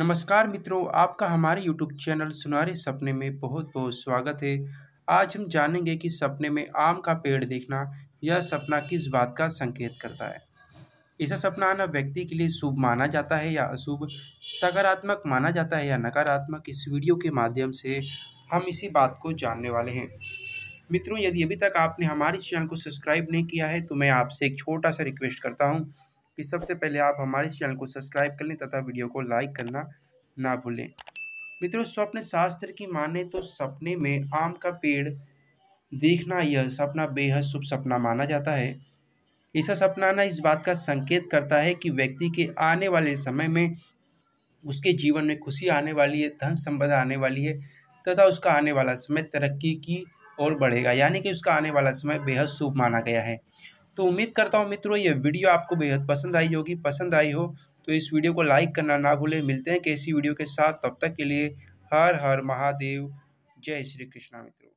नमस्कार मित्रों आपका हमारे यूट्यूब चैनल सुनारे सपने में बहुत बहुत स्वागत है आज हम जानेंगे कि सपने में आम का पेड़ देखना यह सपना किस बात का संकेत करता है ऐसा सपना आना व्यक्ति के लिए शुभ माना जाता है या अशुभ सकारात्मक माना जाता है या नकारात्मक इस वीडियो के माध्यम से हम इसी बात को जानने वाले हैं मित्रों यदि अभी तक आपने हमारे चैनल को सब्सक्राइब नहीं किया है तो मैं आपसे एक छोटा सा रिक्वेस्ट करता हूँ कि सबसे पहले आप हमारे चैनल को सब्सक्राइब कर लें तथा वीडियो को लाइक करना ना भूलें मित्रों स्वप्न शास्त्र की माने तो सपने में आम का पेड़ देखना यह सपना बेहद शुभ सपना माना जाता है ऐसा सपनाना इस बात का संकेत करता है कि व्यक्ति के आने वाले समय में उसके जीवन में खुशी आने वाली है धन संपदा आने वाली है तथा उसका आने वाला समय तरक्की की ओर बढ़ेगा यानी कि उसका आने वाला समय बेहद शुभ माना गया है तो उम्मीद करता हूँ मित्रों ये वीडियो आपको बेहद पसंद आई होगी पसंद आई हो तो इस वीडियो को लाइक करना ना भूलें मिलते हैं कैसी वीडियो के साथ तब तक के लिए हर हर महादेव जय श्री कृष्णा मित्रों